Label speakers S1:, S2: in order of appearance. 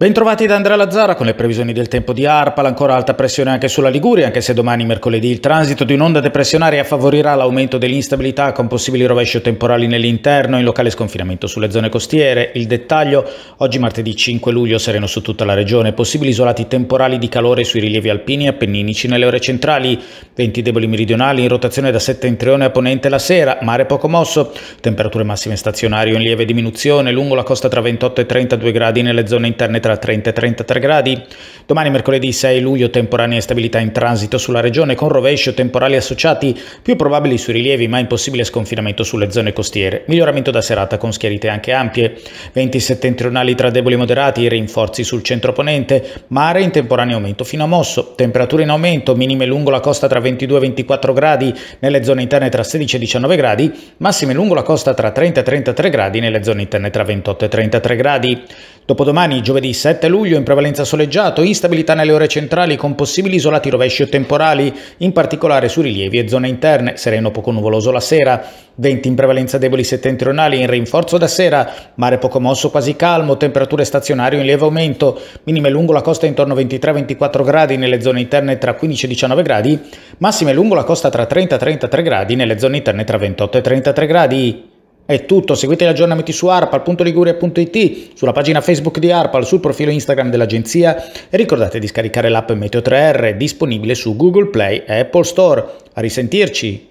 S1: Bentrovati da Andrea Lazzara con le previsioni del tempo di Arpal, ancora alta pressione anche sulla Liguria, anche se domani mercoledì il transito di un'onda depressionaria favorirà l'aumento dell'instabilità con possibili rovesci temporali nell'interno e in locale sconfinamento sulle zone costiere. Il dettaglio, oggi martedì 5 luglio sereno su tutta la regione, possibili isolati temporali di calore sui rilievi alpini e appenninici nelle ore centrali, venti deboli meridionali in rotazione da settentrione a ponente la sera, mare poco mosso, temperature massime stazionarie in lieve diminuzione lungo la costa tra 28 e 32 gradi nelle zone interne tra tra 30 e 33 gradi. Domani mercoledì 6 luglio temporanea stabilità in transito sulla regione con rovescio temporali associati più probabili sui rilievi ma impossibile sconfinamento sulle zone costiere. Miglioramento da serata con schiarite anche ampie. Venti settentrionali tra deboli e moderati, rinforzi sul centro ponente, mare in temporaneo aumento fino a mosso, temperature in aumento, minime lungo la costa tra 22 e 24 gradi, nelle zone interne tra 16 e 19 gradi, massime lungo la costa tra 30 e 33 gradi, nelle zone interne tra 28 e 33 gradi. Dopodomani, giovedì 7 luglio, in prevalenza soleggiato, instabilità nelle ore centrali con possibili isolati rovesci o temporali, in particolare su rilievi e zone interne, sereno poco nuvoloso la sera, venti in prevalenza deboli settentrionali in rinforzo da sera, mare poco mosso quasi calmo, temperature stazionarie in lieve aumento, minime lungo la costa intorno a 23-24 gradi nelle zone interne tra 15 e 19 gradi, massime lungo la costa tra 30 e 33 gradi nelle zone interne tra 28 e 33 gradi. È tutto, seguite gli aggiornamenti su arpal.liguria.it, sulla pagina Facebook di Arpal, sul profilo Instagram dell'agenzia e ricordate di scaricare l'app Meteo 3R disponibile su Google Play e Apple Store. A risentirci!